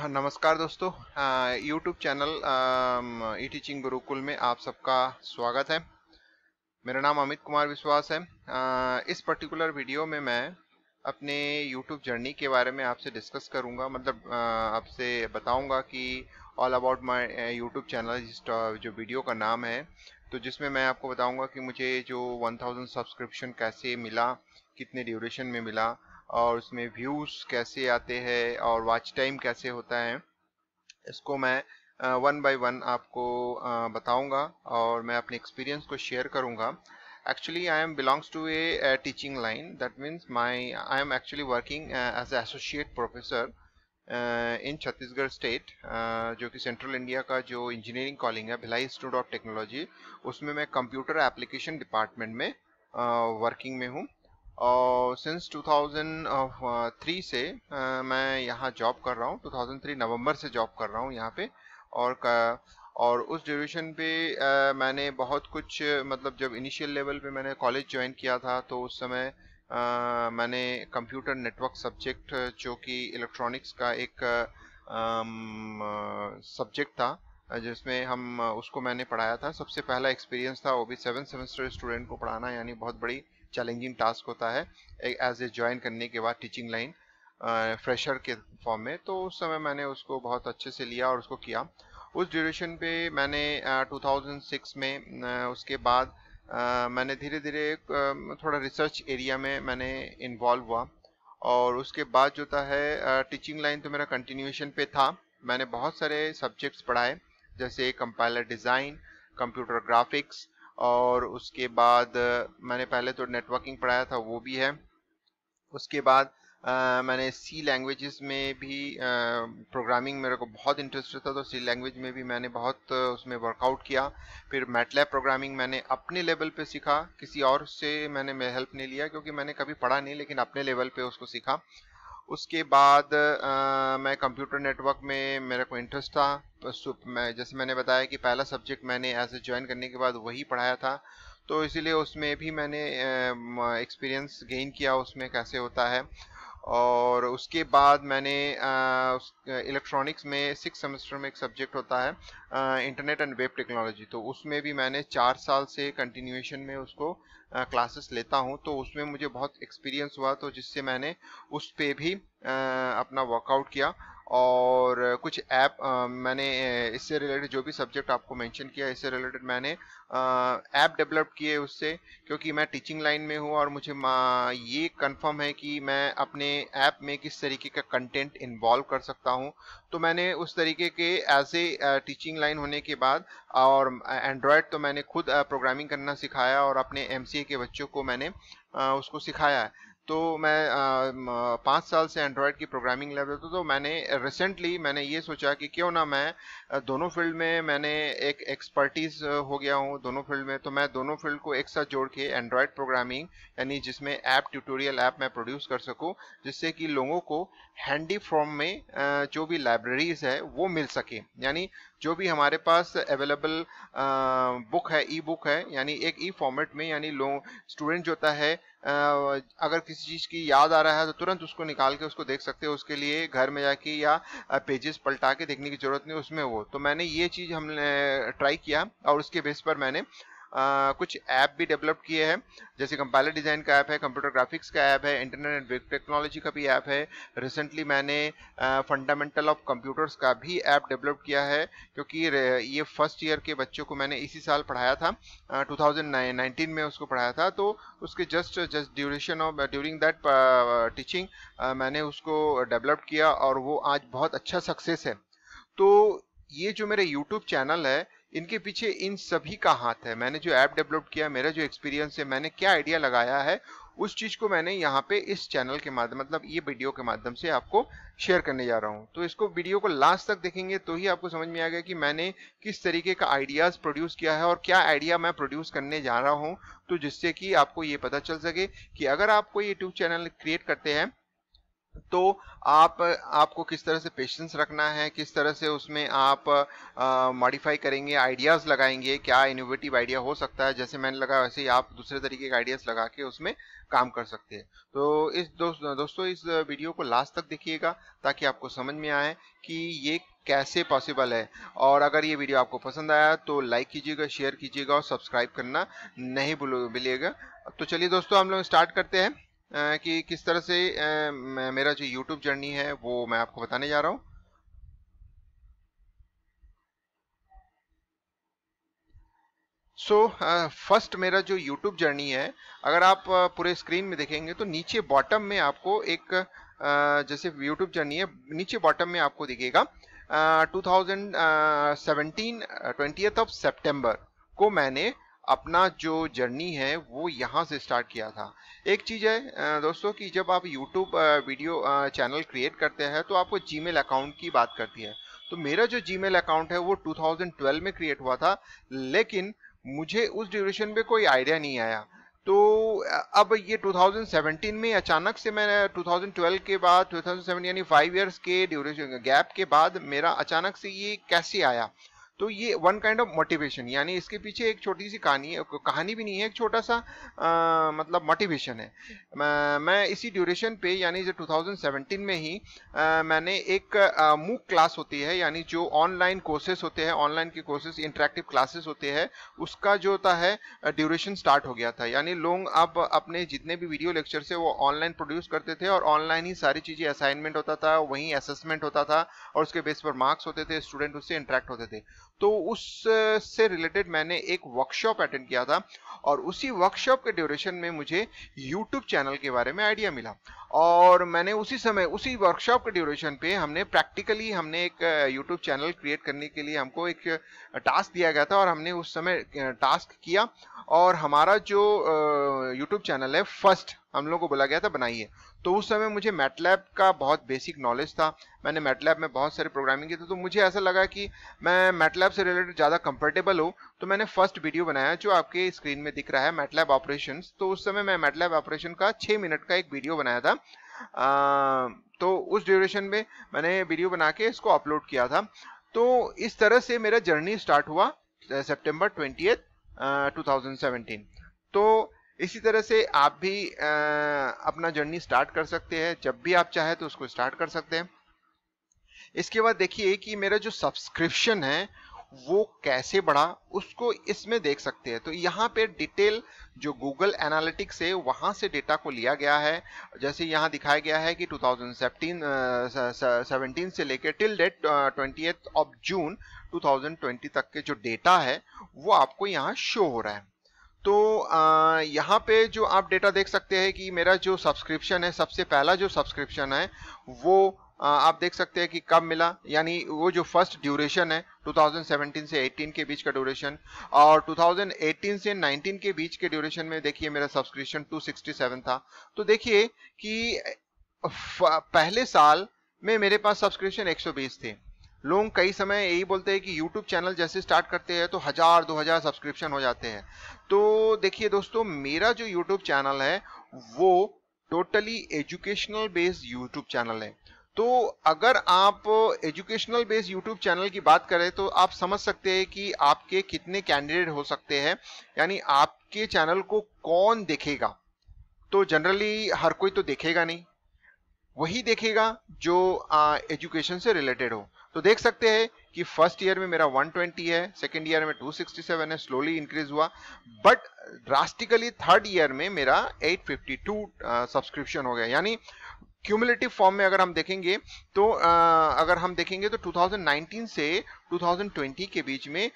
हाँ नमस्कार दोस्तों यूट्यूब हाँ, चैनल ई टीचिंग गुरुकुल में आप सबका स्वागत है मेरा नाम अमित कुमार विश्वास है आ, इस पर्टिकुलर वीडियो में मैं अपने यूट्यूब जर्नी के बारे में आपसे डिस्कस करूंगा मतलब आपसे बताऊंगा कि all about my YouTube channel जो वीडियो का नाम है तो जिसमें मैं आपको बताऊंगा कि मुझे जो 1000 सब्सक्रिप्शन कैसे मिला कितने ड्यूरेशन में मिला और उसमें व्यूज कैसे आते हैं और वाच टाइम कैसे होता है इसको मैं वन बाय वन आपको बताऊंगा और मैं अपने एक्सपीरियंस को शेयर करूंगा actually I am belongs to a teaching line that means my I am actually working as associate professor in Chhattisgarh state जो कि सेंट्रल इंडिया का जो इंजीनियरिंग कॉलिंग है भिलाई इंस्टीट्यूट ऑफ टेक्नोलॉजी उसमें मैं कंप्यूटर एप्लीकेशन डिपार्टमेंट में working में हूँ और सिंस 2003 uh, से uh, मैं यहाँ जॉब कर रहा हूँ 2003 नवंबर से जॉब कर रहा हूँ यहाँ पे और का, और उस ड्यूरेशन पे uh, मैंने बहुत कुछ मतलब जब इनिशियल लेवल पे मैंने कॉलेज ज्वाइन किया था तो उस समय मैंने कंप्यूटर नेटवर्क सब्जेक्ट जो कि इलेक्ट्रॉनिक्स का एक सब्जेक्ट um, था जिसमें हम उसको मैंने पढ़ाया था सबसे पहला एक्सपीरियंस था वो भी सेवन सेमेस्टर स्टूडेंट को पढ़ाना यानी बहुत बड़ी चैलेंजिंग टास्क होता है एज ए ज्वाइन करने के बाद टीचिंग लाइन फ्रेशर के फॉर्म में तो उस समय मैंने उसको बहुत अच्छे से लिया और उसको किया उस ड्यूरेशन पे मैंने uh, 2006 में uh, उसके बाद uh, मैंने धीरे धीरे uh, थोड़ा रिसर्च एरिया में मैंने इन्वॉल्व हुआ और उसके बाद जो था है टीचिंग लाइन तो मेरा कंटिन्यूशन पे था मैंने बहुत सारे सब्जेक्ट्स पढ़ाए जैसे कंपाइलर डिज़ाइन कंप्यूटर ग्राफिक्स और उसके बाद मैंने पहले तो नेटवर्किंग पढ़ाया था वो भी है उसके बाद आ, मैंने सी लैंग्वेजेस में भी प्रोग्रामिंग मेरे को बहुत इंटरेस्ट था तो सी लैंग्वेज में भी मैंने बहुत उसमें वर्कआउट किया फिर मैटलैब प्रोग्रामिंग मैंने अपने लेवल पे सीखा किसी और से मैंने हेल्प नहीं लिया क्योंकि मैंने कभी पढ़ा नहीं लेकिन अपने लेवल पे उसको सीखा उसके बाद आ, मैं कंप्यूटर नेटवर्क में मेरे को इंटरेस्ट था तो मैं जैसे मैंने बताया कि पहला सब्जेक्ट मैंने एज ए ज्वाइन करने के बाद वही पढ़ाया था तो इसीलिए उसमें भी मैंने एक्सपीरियंस गेन किया उसमें कैसे होता है और उसके बाद मैंने इलेक्ट्रॉनिक्स में सिक्स सेमेस्टर में एक सब्जेक्ट होता है इंटरनेट एंड वेब टेक्नोलॉजी तो उसमें भी मैंने चार साल से कंटिन्यूएशन में उसको क्लासेस लेता हूं तो उसमें मुझे बहुत एक्सपीरियंस हुआ तो जिससे मैंने उस पर भी आ, अपना वर्कआउट किया और कुछ ऐप मैंने इससे रिलेटेड जो भी सब्जेक्ट आपको मेंशन किया इससे रिलेटेड मैंने ऐप डेवलप किए उससे क्योंकि मैं टीचिंग लाइन में हूँ और मुझे ये कंफर्म है कि मैं अपने ऐप में किस तरीके का कंटेंट इन्वॉल्व कर सकता हूँ तो मैंने उस तरीके के एज ए टीचिंग लाइन होने के बाद और एंड्रॉयड तो मैंने खुद प्रोग्रामिंग करना सिखाया और अपने एम के बच्चों को मैंने उसको सिखाया है तो मैं पाँच साल से एंड्रॉयड की प्रोग्रामिंग लेवल था तो मैंने रिसेंटली मैंने ये सोचा कि क्यों ना मैं दोनों फील्ड में मैंने एक एक्सपर्टीज़ हो गया हूँ दोनों फील्ड में तो मैं दोनों फील्ड को एक साथ जोड़ के एंड्रॉयड प्रोग्रामिंग यानी जिसमें ऐप ट्यूटोरियल ऐप मैं प्रोड्यूस कर सकूँ जिससे कि लोगों को हैंडी फॉर्म में जो भी लाइब्रेरीज़ है वो मिल सके यानी जो भी हमारे पास अवेलेबल बुक है ई बुक है यानी एक ई फॉर्मेट में यानी लोग स्टूडेंट जो होता है अगर किसी चीज़ की याद आ रहा है तो तुरंत उसको निकाल के उसको देख सकते हो उसके लिए घर में जाके या पेजेस पलटा के देखने की ज़रूरत नहीं उसमें वो तो मैंने ये चीज़ हमने ट्राई किया और उसके बेस पर मैंने आ, कुछ ऐप भी डेवलप किए हैं जैसे कंपाइलर डिज़ाइन का ऐप है कंप्यूटर ग्राफिक्स का ऐप है इंटरनेट एंड वेब टेक्नोलॉजी का भी ऐप है रिसेंटली मैंने फंडामेंटल ऑफ कंप्यूटर्स का भी ऐप डेवलप किया है क्योंकि ये फर्स्ट ईयर के बच्चों को मैंने इसी साल पढ़ाया था टू uh, में उसको पढ़ाया था तो उसके just just duration of during that teaching मैंने उसको डेवलप किया और वो आज बहुत अच्छा सक्सेस है तो ये जो मेरे यूट्यूब चैनल है इनके पीछे इन सभी का हाथ है मैंने जो ऐप डेवलप किया मेरा जो एक्सपीरियंस है मैंने क्या आइडिया लगाया है उस चीज़ को मैंने यहाँ पे इस चैनल के माध्यम मतलब ये वीडियो के माध्यम से आपको शेयर करने जा रहा हूँ तो इसको वीडियो को लास्ट तक देखेंगे तो ही आपको समझ में आएगा कि मैंने किस तरीके का आइडियाज़ प्रोड्यूस किया है और क्या आइडिया मैं प्रोड्यूस करने जा रहा हूँ तो जिससे कि आपको ये पता चल सके कि अगर आप कोई यूट्यूब चैनल क्रिएट करते हैं तो आप आपको किस तरह से पेशेंस रखना है किस तरह से उसमें आप मॉडिफाई करेंगे आइडियाज़ लगाएंगे क्या इनोवेटिव आइडिया हो सकता है जैसे मैंने लगा वैसे ही आप दूसरे तरीके के आइडियाज़ लगा के उसमें काम कर सकते हैं तो इस दोस्त दोस्तों इस वीडियो को लास्ट तक देखिएगा ताकि आपको समझ में आए कि ये कैसे पॉसिबल है और अगर ये वीडियो आपको पसंद आया तो लाइक कीजिएगा शेयर कीजिएगा और सब्सक्राइब करना नहीं भूलिएगा तो चलिए दोस्तों हम लोग स्टार्ट करते हैं कि किस तरह से मेरा जो यूट्यूब जर्नी है वो मैं आपको बताने जा रहा हूँ सो so, फर्स्ट uh, मेरा जो यूट्यूब जर्नी है अगर आप पूरे स्क्रीन में देखेंगे तो नीचे बॉटम में आपको एक uh, जैसे यूट्यूब जर्नी है नीचे बॉटम में आपको दिखेगा टू थाउजेंड सेवेंटीन ऑफ सितंबर को मैंने अपना जो जर्नी है वो यहाँ से स्टार्ट किया था एक चीज़ है दोस्तों कि जब आप यूट्यूब वीडियो चैनल क्रिएट करते हैं तो आपको जी अकाउंट की बात करती है तो मेरा जो जी अकाउंट है वो 2012 में क्रिएट हुआ था लेकिन मुझे उस ड्यूरेशन पे कोई आइडिया नहीं आया तो अब ये 2017 में अचानक से मैंने 2012 के बाद 2017 यानी फाइव इयर्स के ड्यूरेशन गैप के बाद मेरा अचानक से ये कैसे आया तो ये वन काइंड ऑफ मोटिवेशन यानी इसके पीछे एक छोटी सी कहानी कहानी भी नहीं है एक छोटा सा आ, मतलब मोटिवेशन है मैं, मैं इसी ड्यूरेशन पे यानी जो 2017 में ही आ, मैंने एक मूक क्लास होती है यानी जो ऑनलाइन कोर्सेज होते हैं ऑनलाइन के कोर्सेज इंटरेक्टिव क्लासेस होते हैं उसका जो होता है ड्यूरेशन स्टार्ट हो गया था यानी लोग अब अपने जितने भी वीडियो लेक्चर से वो ऑनलाइन प्रोड्यूस करते थे और ऑनलाइन ही सारी चीज़ें असाइनमेंट होता था वहीं असेसमेंट होता था और उसके बेस पर मार्क्स होते थे स्टूडेंट उससे इंटरेक्ट होते थे तो उससे रिलेटेड मैंने एक वर्कशॉप अटेंड किया था और उसी वर्कशॉप के ड्यूरेशन में मुझे यूट्यूब चैनल के बारे में आइडिया मिला और मैंने उसी समय उसी वर्कशॉप के ड्यूरेशन पे हमने प्रैक्टिकली हमने एक यूट्यूब चैनल क्रिएट करने के लिए हमको एक टास्क दिया गया था और हमने उस समय टास्क किया और हमारा जो यूट्यूब चैनल है फर्स्ट हम लोगों को बोला गया था बनाइए तो उस समय मुझे मैटलैब का बहुत बेसिक नॉलेज था मैंने मैटलैब में बहुत सारे प्रोग्रामिंग की थी तो मुझे ऐसा लगा कि मैं मैटलैब से रिलेटेड ज़्यादा कंफर्टेबल हूँ तो मैंने फर्स्ट वीडियो बनाया जो आपके स्क्रीन में दिख रहा है मैटलैब ऑपरेशन तो उस समय मैं मैटलैब ऑपरेशन का छः मिनट का एक वीडियो बनाया था आ, तो उस ड्यूरेशन में मैंने वीडियो बना के इसको अपलोड किया था तो इस तरह से मेरा जर्नी स्टार्ट हुआ सेप्टेम्बर ट्वेंटी टू तो इसी तरह से आप भी आ, अपना जर्नी स्टार्ट कर सकते हैं जब भी आप चाहे तो उसको स्टार्ट कर सकते हैं इसके बाद देखिए कि मेरा जो सब्सक्रिप्शन है वो कैसे बढ़ा उसको इसमें देख सकते हैं तो यहाँ पे डिटेल जो गूगल एनालिटिक्स है वहां से डेटा को लिया गया है जैसे यहाँ दिखाया गया है कि 2017 17 से लेकर till date twenty of June 2020 तक के जो डेटा है वो आपको यहाँ शो हो रहा है तो आ, यहाँ पे जो आप डेटा देख सकते हैं कि मेरा जो सब्सक्रिप्शन है सबसे पहला जो सब्सक्रिप्शन है वो आ, आप देख सकते हैं कि कब मिला यानी वो जो फर्स्ट ड्यूरेशन है 2017 से 18 के बीच का ड्यूरेशन और 2018 से 19 के बीच के ड्यूरेशन में देखिए मेरा सब्सक्रिप्शन 267 था तो देखिए कि पहले साल में मेरे पास सब्सक्रिप्शन 120 थे लोग कई समय यही बोलते हैं कि YouTube चैनल जैसे स्टार्ट करते हैं तो हज़ार दो हज़ार सब्सक्रिप्शन हो जाते हैं तो देखिए दोस्तों मेरा जो YouTube चैनल है वो totally educational based YouTube channel है तो अगर आप एजुकेशनल बेस्ड यूट्यूब चैनल की बात करें तो आप समझ सकते हैं कि आपके कितने कैंडिडेट हो सकते हैं यानी आपके चैनल को कौन देखेगा तो जनरली हर कोई तो देखेगा नहीं वही देखेगा जो एजुकेशन से रिलेटेड हो तो देख सकते हैं कि फर्स्ट ईयर में मेरा 120 है सेकेंड ईयर में 267 है स्लोली इंक्रीज हुआ बट ड्रास्टिकली थर्ड ईयर में मेरा 852 सब्सक्रिप्शन uh, हो गया यानी क्यूमुलेटिव फॉर्म में अगर हम देखेंगे तो uh, अगर हम देखेंगे तो 2019 से 2020 के बीच में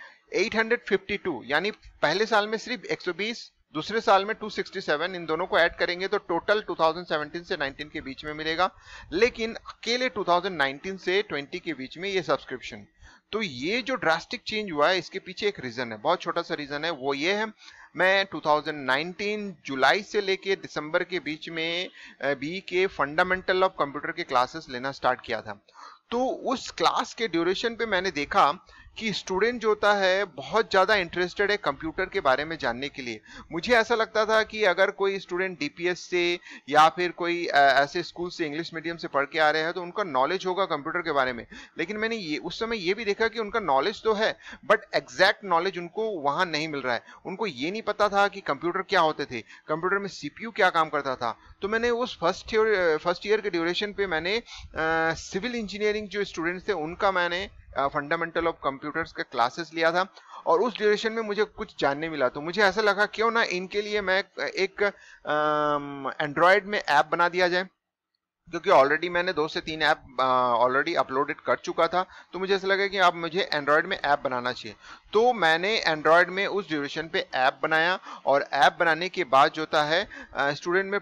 852 यानी पहले साल में सिर्फ 120 दूसरे साल में 267 इन दोनों को ऐड करेंगे तो टोटल 2017 से 19 के बीच में मिलेगा लेकिन अकेले 2019 से 20 के बीच में ये सब्सक्रिप्शन तो ये जो ड्रास्टिक चेंज हुआ है इसके पीछे एक रीज़न है बहुत छोटा सा रीज़न है वो ये है मैं 2019 जुलाई से लेके दिसंबर के बीच में बी के फंडामेंटल ऑफ कंप्यूटर के क्लासेस लेना स्टार्ट किया था तो उस क्लास के ड्यूरेशन पे मैंने देखा कि स्टूडेंट जो होता है बहुत ज़्यादा इंटरेस्टेड है कंप्यूटर के बारे में जानने के लिए मुझे ऐसा लगता था कि अगर कोई स्टूडेंट डीपीएस से या फिर कोई ऐसे स्कूल से इंग्लिश मीडियम से पढ़ के आ रहे हैं तो उनका नॉलेज होगा कंप्यूटर के बारे में लेकिन मैंने ये उस समय ये भी देखा कि उनका नॉलेज तो है बट एग्जैक्ट नॉलेज उनको वहाँ नहीं मिल रहा है उनको ये नहीं पता था कि कंप्यूटर क्या होते थे कंप्यूटर में सी क्या काम करता था तो मैंने उस फर्स्ट फर्स्ट ईयर के ड्यूरेशन पर मैंने सिविल इंजीनियरिंग जो स्टूडेंट्स थे उनका मैंने फंडामेंटल ऑफ कंप्यूटर्स का क्लासेस लिया था और उस ड्यूरेशन में मुझे कुछ जानने मिला तो मुझे ऐसा लगा क्यों ना इनके लिए मैं एक एंड्रॉयड में ऐप बना दिया जाए क्योंकि ऑलरेडी मैंने दो से तीन ऐप ऑलरेडी अपलोडेड कर चुका था तो मुझे ऐसा लगा कि आप मुझे एंड्रॉयड में ऐप बनाना चाहिए तो मैंने एंड्रॉयड में उस ड्यूरेशन पे ऐप बनाया और ऐप बनाने के बाद जो था है स्टूडेंट में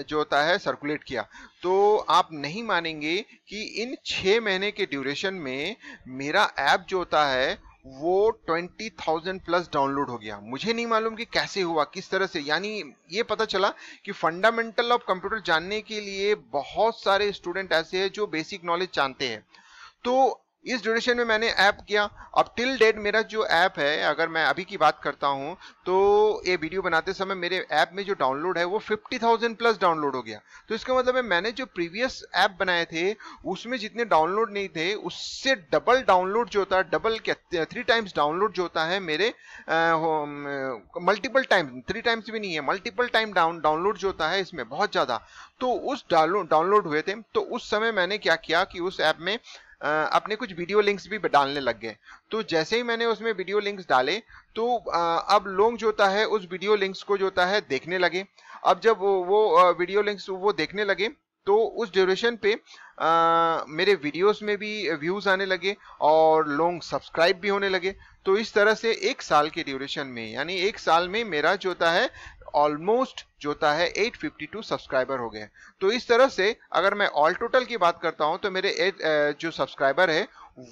जो होता है सर्कुलेट किया तो आप नहीं मानेंगे कि इन छ महीने के ड्यूरेशन में मेरा ऐप जो होता है वो 20,000 प्लस डाउनलोड हो गया मुझे नहीं मालूम कि कैसे हुआ किस तरह से यानी ये पता चला कि फंडामेंटल ऑफ कंप्यूटर जानने के लिए बहुत सारे स्टूडेंट ऐसे हैं जो बेसिक नॉलेज जानते हैं तो इस ड्यूरेशन में मैंने ऐप किया अब टिल डेट मेरा जो ऐप है अगर मैं अभी की बात करता हूँ तो ये वीडियो बनाते समय मेरे ऐप में जो डाउनलोड है वो 50,000 प्लस डाउनलोड हो गया तो इसका मतलब है मैंने जो प्रीवियस ऐप बनाए थे उसमें जितने डाउनलोड नहीं थे उससे डबल डाउनलोड जो होता है डबल क्या थ्री टाइम्स डाउनलोड जो होता है मेरे मल्टीपल टाइम थ्री टाइम्स भी नहीं है मल्टीपल टाइम डाउन डाउनलोड जो होता है इसमें बहुत ज़्यादा तो उस डाउनलोड हुए थे तो उस समय मैंने क्या किया कि उस ऐप में अपने कुछ वीडियो लिंक्स भी डालने लग गए तो जैसे ही मैंने उसमें वीडियो लिंक्स डाले तो अब लोग जो होता है उस वीडियो लिंक्स को जो होता है देखने लगे अब जब वो वीडियो लिंक्स वो देखने लगे तो उस ड्यूरेशन पे आ, मेरे वीडियोस में भी व्यूज़ आने लगे और लोग सब्सक्राइब भी होने लगे तो इस तरह से एक साल के ड्यूरेशन में यानी एक साल में मेरा जो होता है ऑलमोस्ट जो होता है 852 सब्सक्राइबर हो गए तो इस तरह से अगर मैं ऑल टोटल की बात करता हूं तो मेरे जो सब्सक्राइबर है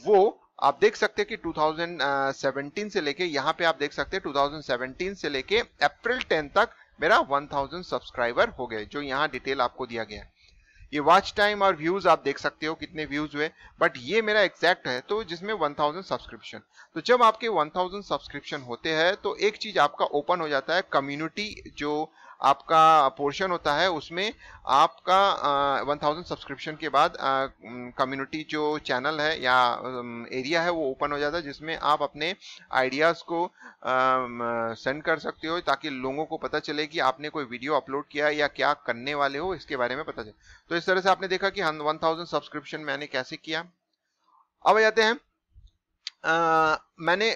वो आप देख सकते हैं कि 2017 से लेके यहां पे आप देख सकते हैं 2017 से लेके अप्रैल 10 तक मेरा 1000 सब्सक्राइबर हो गए जो यहाँ डिटेल आपको दिया गया है ये वॉच टाइम और व्यूज आप देख सकते हो कितने व्यूज हुए बट ये मेरा एग्जैक्ट है तो जिसमें 1000 सब्सक्रिप्शन तो जब आपके 1000 सब्सक्रिप्शन होते हैं तो एक चीज आपका ओपन हो जाता है कम्युनिटी जो आपका पोर्शन होता है उसमें आपका वन थाउजेंड सब्सक्रिप्शन के बाद कम्युनिटी जो चैनल है या एरिया है वो ओपन हो जाता है जिसमें आप अपने आइडियाज़ को सेंड कर सकते हो ताकि लोगों को पता चले कि आपने कोई वीडियो अपलोड किया या क्या करने वाले हो इसके बारे में पता चले तो इस तरह से आपने देखा कि वन थाउजेंड सब्सक्रिप्शन मैंने कैसे किया अब जाते हैं आ, मैंने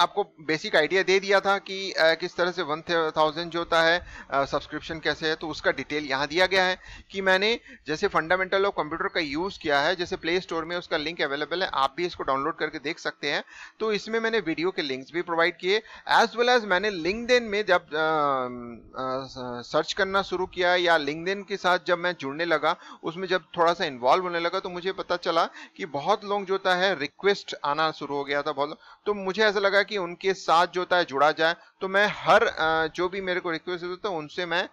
आपको बेसिक आइडिया दे दिया था कि आ, किस तरह से वन थाउजेंड जो होता है सब्सक्रिप्शन कैसे है तो उसका डिटेल यहाँ दिया गया है कि मैंने जैसे फंडामेंटल ऑफ कंप्यूटर का यूज़ किया है जैसे प्ले स्टोर में उसका लिंक अवेलेबल है आप भी इसको डाउनलोड करके देख सकते हैं तो इसमें मैंने वीडियो के लिंक्स भी प्रोवाइड किए एज वेल एज मैंने लिंक में जब सर्च करना शुरू किया या लिंक के साथ जब मैं जुड़ने लगा उसमें जब थोड़ा सा इन्वॉल्व होने लगा तो मुझे पता चला कि बहुत लोग जो होता है रिक्वेस्ट आना शुरू हो गया था बहुत तो मुझे ऐसा लगा चाहूंगा कि उनके साथ जो होता है जुड़ा जाए तो मैं हर जो भी मेरे को रिक्वेस्ट होता है उनसे मैं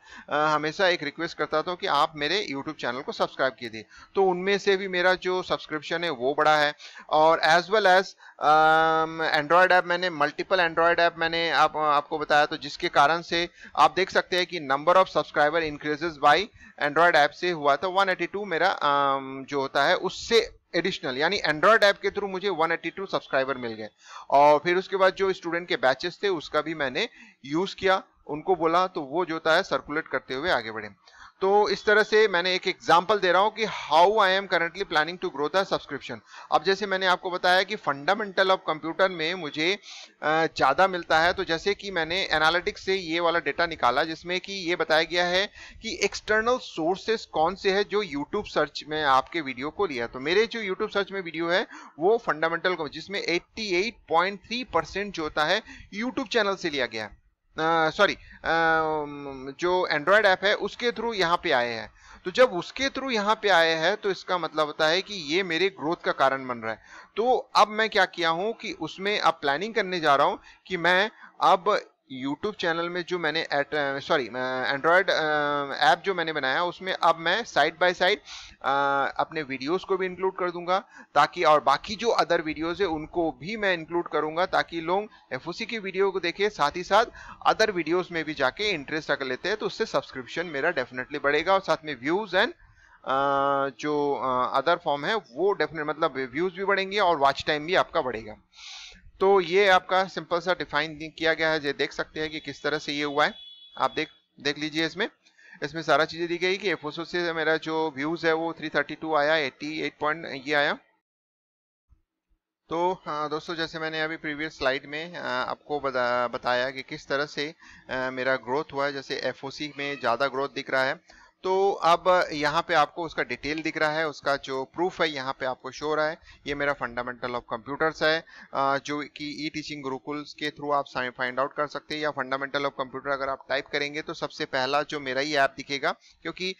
हमेशा एक रिक्वेस्ट करता था कि आप मेरे यूट्यूब चैनल को सब्सक्राइब कीजिए तो उनमें से भी मेरा जो सब्सक्रिप्शन है वो बड़ा है और as well as Android app मैंने मल्टीपल एंड्रॉयड ऐप मैंने आप, आपको बताया तो जिसके कारण से आप देख सकते हैं कि number of subscriber increases by Android app से हुआ था वन मेरा आ, जो होता है उससे एडिशनल यानी एंड्रॉयड ऐप के थ्रू मुझे 182 सब्सक्राइबर मिल गए और फिर उसके बाद जो स्टूडेंट के बैचेस थे उसका भी मैंने यूज़ किया उनको बोला तो वो जो होता है सर्कुलेट करते हुए आगे बढ़े तो इस तरह से मैंने एक एग्जांपल दे रहा हूँ कि how I am currently planning to grow the subscription अब जैसे मैंने आपको बताया कि फंडामेंटल ऑफ कंप्यूटर में मुझे ज़्यादा मिलता है तो जैसे कि मैंने एनालिटिक्स से ये वाला डेटा निकाला जिसमें कि ये बताया गया है कि एक्सटर्नल सोर्सेस कौन से है जो यूट्यूब सर्च में आपके वीडियो को लिया तो मेरे जो यूट्यूब सर्च में वीडियो है वो फंडामेंटल जिसमें थ्री परसेंट जो होता है यूट्यूब चैनल से लिया गया है सॉरी जो एंड्रॉयड ऐप है उसके थ्रू यहाँ पे आए हैं तो जब उसके थ्रू यहाँ पे आए हैं तो इसका मतलब होता है कि ये मेरे ग्रोथ का कारण बन रहा है तो अब मैं क्या किया हूँ कि उसमें अब प्लानिंग करने जा रहा हूँ कि मैं अब यूट्यूब चैनल में जो मैंने सॉरी एंड्रॉयड ऐप जो मैंने बनाया उसमें अब मैं साइड बाय साइड अपने वीडियोस को भी इंक्लूड कर दूंगा ताकि और बाकी जो अदर वीडियोस है उनको भी मैं इंक्लूड करूंगा ताकि लोग एफ की वीडियो को देखें साथ ही साथ अदर वीडियोस में भी जाके इंटरेस्ट अगर लेते हैं तो उससे सब्सक्रिप्शन मेरा डेफिनेटली बढ़ेगा और साथ में व्यूज़ एंड uh, जो अदर uh, फॉर्म है वो डेफिनेट मतलब व्यूज़ भी बढ़ेंगे और वॉच टाइम भी आपका बढ़ेगा तो ये आपका सिंपल सा डिफाइन किया गया है ये देख सकते हैं कि किस तरह से ये हुआ है आप देख देख लीजिए इसमें इसमें सारा चीज़ें दी गई कि एफोसो से मेरा जो व्यूज़ है वो 332 आया 88 पॉइंट ये आया तो हाँ दोस्तों जैसे मैंने अभी प्रीवियस स्लाइड में आपको बता, बताया कि किस तरह से मेरा ग्रोथ हुआ है जैसे एफ में ज़्यादा ग्रोथ दिख रहा है तो अब यहाँ पे आपको उसका डिटेल दिख रहा है उसका जो प्रूफ है यहाँ पे आपको शो रहा है ये मेरा फंडामेंटल ऑफ कंप्यूटर्स है जो कि ई टीचिंग गुरुकुल्स के थ्रू आप फाइंड आउट कर सकते हैं या फंडामेंटल ऑफ कंप्यूटर अगर आप टाइप करेंगे तो सबसे पहला जो मेरा ही ऐप दिखेगा क्योंकि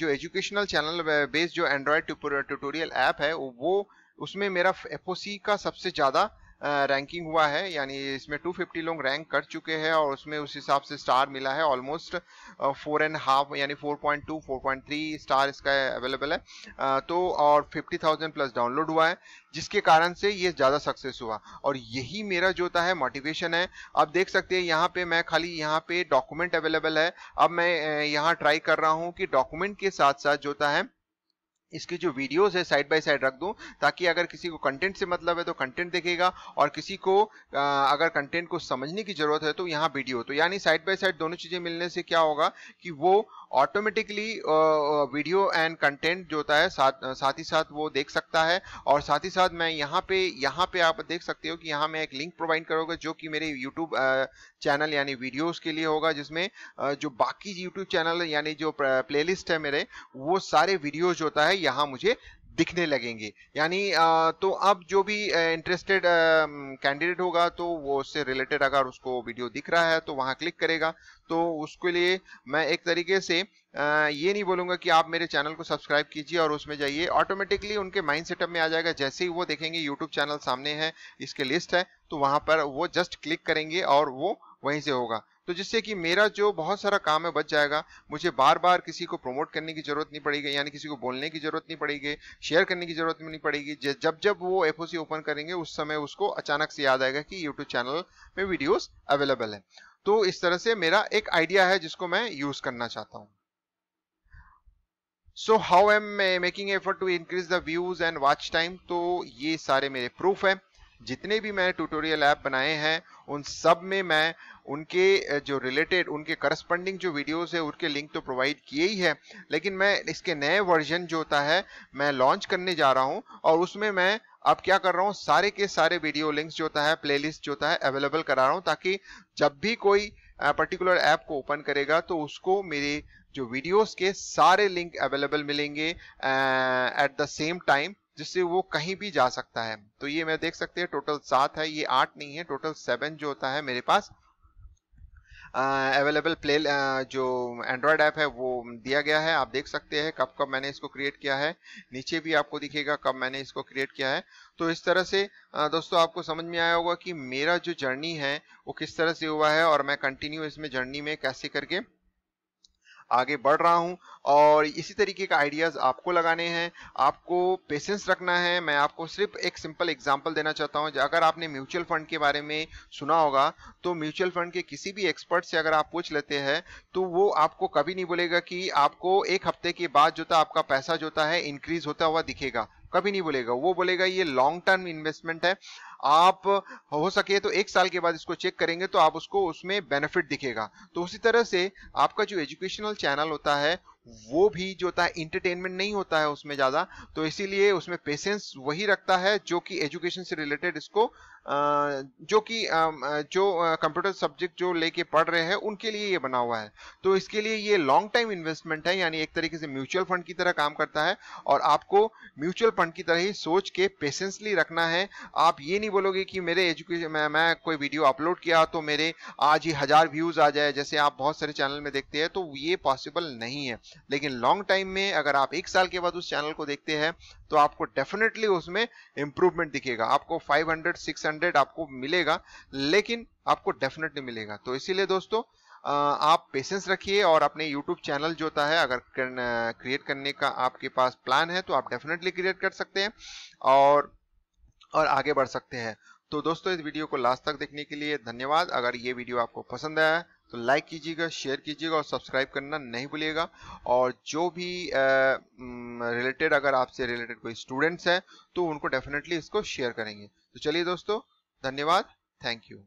जो एजुकेशनल चैनल बेस्ड जो एंड्रॉयड ट्यूटोरियल ऐप है वो उसमें मेरा एफ का सबसे ज़्यादा रैंकिंग हुआ है यानी इसमें 250 लोग रैंक कर चुके हैं और उसमें उस हिसाब से स्टार मिला है ऑलमोस्ट फोर एंड हाफ यानी 4.2 4.3 स्टार इसका अवेलेबल है तो और 50,000 प्लस डाउनलोड हुआ है जिसके कारण से ये ज़्यादा सक्सेस हुआ और यही मेरा जो था है मोटिवेशन है अब देख सकते हैं यहाँ पे मैं खाली यहाँ पे डॉक्यूमेंट अवेलेबल है अब मैं यहाँ ट्राई कर रहा हूँ कि डॉक्यूमेंट के साथ साथ जो है इसकी जो वीडियोस है साइड बाय साइड रख दूं ताकि अगर किसी को कंटेंट से मतलब है तो कंटेंट देखेगा और किसी को अगर कंटेंट को समझने की जरूरत है तो यहाँ वीडियो तो यानी साइड बाय साइड दोनों चीजें मिलने से क्या होगा कि वो ऑटोमेटिकली वीडियो एंड कंटेंट जो होता है साथ uh, साथ ही साथ वो देख सकता है और साथ ही साथ मैं यहाँ पे यहाँ पे आप देख सकते हो कि यहाँ मैं एक लिंक प्रोवाइड करूँगा जो कि मेरे यूट्यूब चैनल uh, यानी वीडियोस के लिए होगा जिसमें uh, जो बाकी यूट्यूब चैनल यानी जो प्लेलिस्ट है मेरे वो सारे वीडियोज होता है यहाँ मुझे दिखने लगेंगे यानी तो अब जो भी इंटरेस्टेड कैंडिडेट होगा तो वो उससे रिलेटेड अगर उसको वीडियो दिख रहा है तो वहाँ क्लिक करेगा तो उसके लिए मैं एक तरीके से ये नहीं बोलूंगा कि आप मेरे चैनल को सब्सक्राइब कीजिए और उसमें जाइए ऑटोमेटिकली उनके माइंड सेटअप में आ जाएगा जैसे ही वो देखेंगे यूट्यूब चैनल सामने है इसके लिस्ट है तो वहाँ पर वो जस्ट क्लिक करेंगे और वो वहीं से होगा तो जिससे कि मेरा जो बहुत सारा काम है बच जाएगा मुझे बार बार किसी को प्रमोट करने की जरूरत नहीं पड़ेगी यानी किसी को बोलने की जरूरत नहीं पड़ेगी शेयर करने की जरूरत नहीं पड़ेगी जब जब वो एफ ओपन करेंगे उस समय उसको अचानक से याद आएगा कि यूट्यूब चैनल में वीडियोस अवेलेबल है तो इस तरह से मेरा एक आइडिया है जिसको मैं यूज करना चाहता हूँ so how am making effort to increase the views and watch time तो ये सारे मेरे प्रूफ है जितने भी मैंने ट्यूटोरियल ऐप बनाए हैं उन सब में मैं उनके जो रिलेटेड उनके करस्पॉन्डिंग जो वीडियोस है उनके लिंक तो प्रोवाइड किए ही है लेकिन मैं इसके नए वर्जन जो होता है मैं लॉन्च करने जा रहा हूँ और उसमें मैं अब क्या कर रहा हूँ सारे के सारे वीडियो लिंक्स जो होता है प्ले जो होता है अवेलेबल करा रहा हूँ ताकि जब भी कोई पर्टिकुलर ऐप को ओपन करेगा तो उसको मेरे जो वीडियोस के सारे लिंक अवेलेबल मिलेंगे एट द सेम टाइम जिससे वो कहीं भी जा सकता है तो ये मैं देख सकते हैं टोटल सात है ये आठ नहीं है टोटल सेवन जो होता है मेरे पास अवेलेबल प्ले uh, जो एंड्रॉयड ऐप है वो दिया गया है आप देख सकते हैं कब कब मैंने इसको क्रिएट किया है नीचे भी आपको दिखेगा कब मैंने इसको क्रिएट किया है तो इस तरह से uh, दोस्तों आपको समझ में आया होगा कि मेरा जो जर्नी है वो किस तरह से हुआ है और मैं कंटिन्यू इसमें जर्नी में कैसे करके आगे बढ़ रहा हूँ और इसी तरीके का आइडियाज़ आपको लगाने हैं आपको पेशेंस रखना है मैं आपको सिर्फ एक सिंपल एग्जांपल देना चाहता हूँ अगर आपने म्यूचुअल फंड के बारे में सुना होगा तो म्यूचुअल फंड के किसी भी एक्सपर्ट से अगर आप पूछ लेते हैं तो वो आपको कभी नहीं बोलेगा कि आपको एक हफ्ते के बाद जो था आपका पैसा जो है इंक्रीज होता हुआ दिखेगा कभी नहीं बोलेगा वो बोलेगा ये लॉन्ग टर्म इन्वेस्टमेंट है आप हो सके तो एक साल के बाद इसको चेक करेंगे तो आप उसको उसमें बेनिफिट दिखेगा तो उसी तरह से आपका जो एजुकेशनल चैनल होता है वो भी जो होता है इंटरटेनमेंट नहीं होता है उसमें ज़्यादा तो इसीलिए उसमें पेशेंस वही रखता है जो कि एजुकेशन से रिलेटेड इसको जो कि जो कंप्यूटर सब्जेक्ट जो लेके पढ़ रहे हैं उनके लिए ये बना हुआ है तो इसके लिए ये लॉन्ग टाइम इन्वेस्टमेंट है यानी एक तरीके से म्यूचुअल फंड की तरह काम करता है और आपको म्यूचुअल फंड की तरह ही सोच के पेशेंसली रखना है आप ये नहीं बोलोगे कि मेरे एजुकेशन मैं, मैं कोई वीडियो अपलोड किया तो मेरे आज ही हज़ार व्यूज़ आ जाए जैसे आप बहुत सारे चैनल में देखते हैं तो ये पॉसिबल नहीं है लेकिन लॉन्ग टाइम में अगर आप एक साल के बाद उस चैनल को देखते हैं तो आपको डेफिनेटली उसमें इंप्रूवमेंट दिखेगा आपको फाइव हंड्रेड सिक्स हंड्रेड आपको मिलेगा लेकिन आपको डेफिनेटली मिलेगा तो इसीलिए दोस्तों आप पेशेंस रखिए और अपने यूट्यूब चैनल जो होता है अगर क्रिएट करने का आपके पास प्लान है तो आप डेफिनेटली क्रिएट कर सकते हैं और और आगे बढ़ सकते हैं तो दोस्तों इस वीडियो को लास्ट तक देखने के लिए धन्यवाद अगर ये वीडियो आपको पसंद आया तो लाइक कीजिएगा शेयर कीजिएगा और सब्सक्राइब करना नहीं भूलिएगा और जो भी रिलेटेड अगर आपसे रिलेटेड कोई स्टूडेंट्स हैं तो उनको डेफिनेटली इसको शेयर करेंगे तो चलिए दोस्तों धन्यवाद थैंक यू